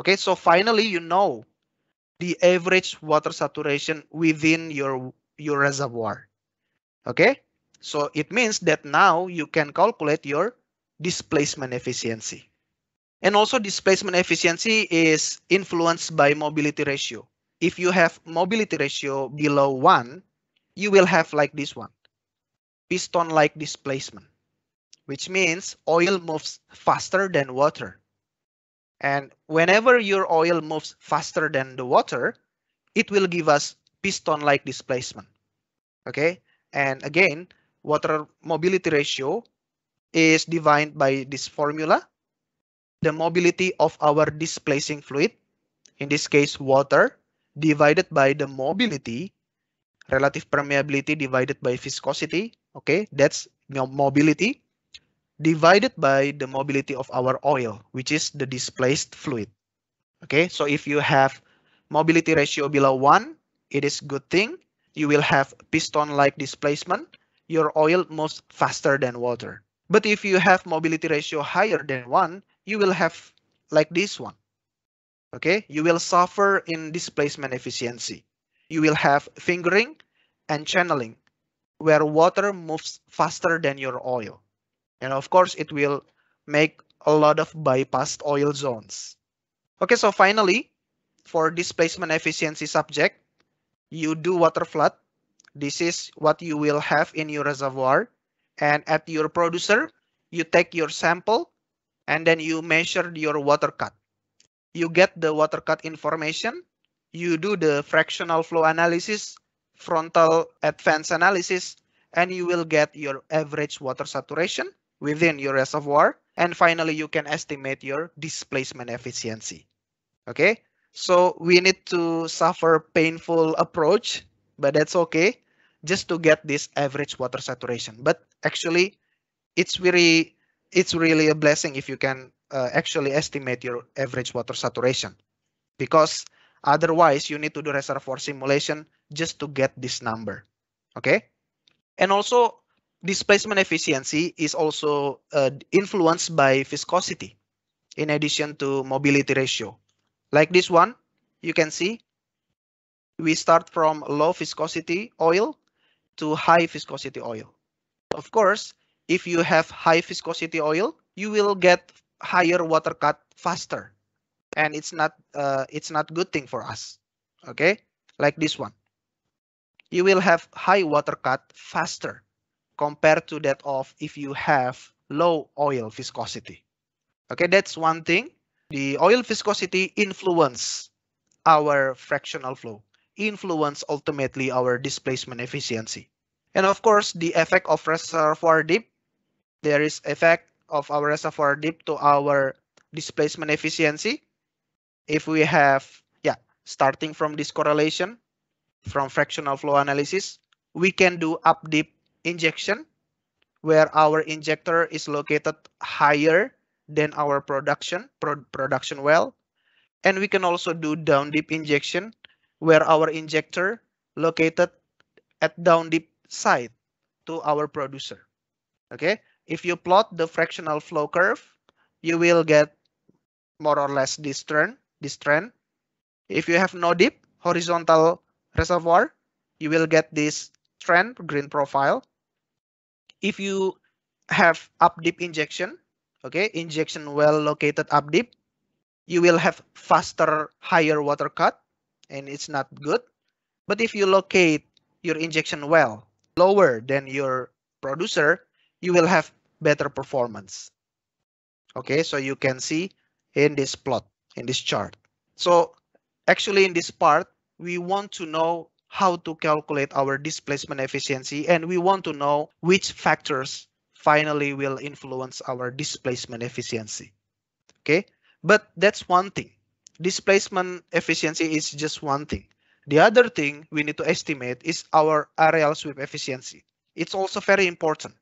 Okay, so finally you know the average water saturation within your your reservoir. Okay, so it means that now you can calculate your displacement efficiency. And also displacement efficiency is influenced by mobility ratio. If you have mobility ratio below one, you will have like this one, piston-like displacement, which means oil moves faster than water. And whenever your oil moves faster than the water, it will give us piston-like displacement. Okay, and again, water mobility ratio is defined by this formula. The mobility of our displacing fluid, in this case water, divided by the mobility, relative permeability divided by viscosity. Okay, that's mobility divided by the mobility of our oil, which is the displaced fluid. Okay, so if you have mobility ratio below 1, it is good thing. You will have piston-like displacement. Your oil moves faster than water. But if you have mobility ratio higher than 1, you will have like this one. Okay, you will suffer in displacement efficiency. You will have fingering and channeling where water moves faster than your oil. And of course, it will make a lot of bypassed oil zones. Okay, so finally, for displacement efficiency subject, you do water flood. This is what you will have in your reservoir. And at your producer, you take your sample and then you measure your water cut. You get the water cut information. You do the fractional flow analysis, frontal advance analysis, and you will get your average water saturation within your reservoir. And finally, you can estimate your displacement efficiency. Okay, so we need to suffer painful approach, but that's okay just to get this average water saturation. But actually, it's very it's really a blessing if you can uh, actually estimate your average water saturation because otherwise you need to do reservoir simulation just to get this number okay and also displacement efficiency is also uh, influenced by viscosity in addition to mobility ratio. Like this one, you can see we start from low viscosity oil to high viscosity oil. Of course, if you have high viscosity oil, you will get higher water cut faster. And it's not uh, it's not good thing for us. Okay, like this one. You will have high water cut faster compared to that of if you have low oil viscosity. Okay, that's one thing. The oil viscosity influence our fractional flow, influence ultimately our displacement efficiency. And of course, the effect of reservoir dip, there is effect of our reservoir dip to our displacement efficiency. If we have, yeah, starting from this correlation from fractional flow analysis, we can do up dip injection where our injector is located higher than our production pro production well and we can also do down dip injection where our injector located at down dip side to our producer okay if you plot the fractional flow curve you will get more or less this trend this trend if you have no deep horizontal reservoir you will get this trend green profile if you have up deep injection, okay, injection well located up deep, you will have faster, higher water cut, and it's not good. But if you locate your injection well lower than your producer, you will have better performance. Okay, so you can see in this plot, in this chart. So actually in this part, we want to know how to calculate our displacement efficiency and we want to know which factors finally will influence our displacement efficiency. Okay, but that's one thing. Displacement efficiency is just one thing. The other thing we need to estimate is our aerial sweep efficiency. It's also very important